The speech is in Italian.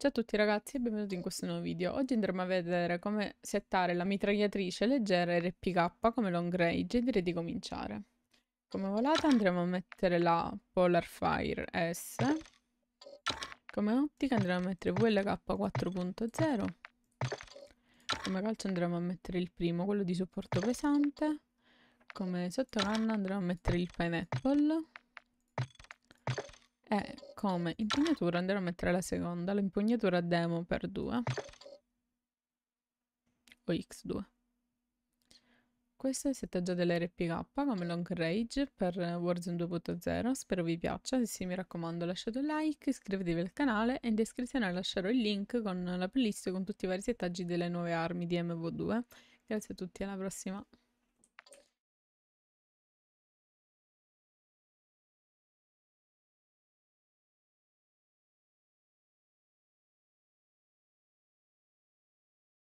Ciao a tutti ragazzi e benvenuti in questo nuovo video. Oggi andremo a vedere come settare la mitragliatrice leggera RPK come long range e direi di cominciare. Come volata andremo a mettere la Polar Fire S. Come ottica andremo a mettere VLK 4.0. Come calcio andremo a mettere il primo, quello di supporto pesante. Come sottocanna andremo a mettere il Pineapple. E come impugnatura andrò a mettere la seconda, l'impugnatura demo per 2 o x2. Questo è il settaggio dell'RPK come long range per Warzone 2.0, spero vi piaccia, se sì mi raccomando lasciate un like, iscrivetevi al canale e in descrizione lascerò il link con la playlist con tutti i vari settaggi delle nuove armi di MV2. Grazie a tutti, alla prossima!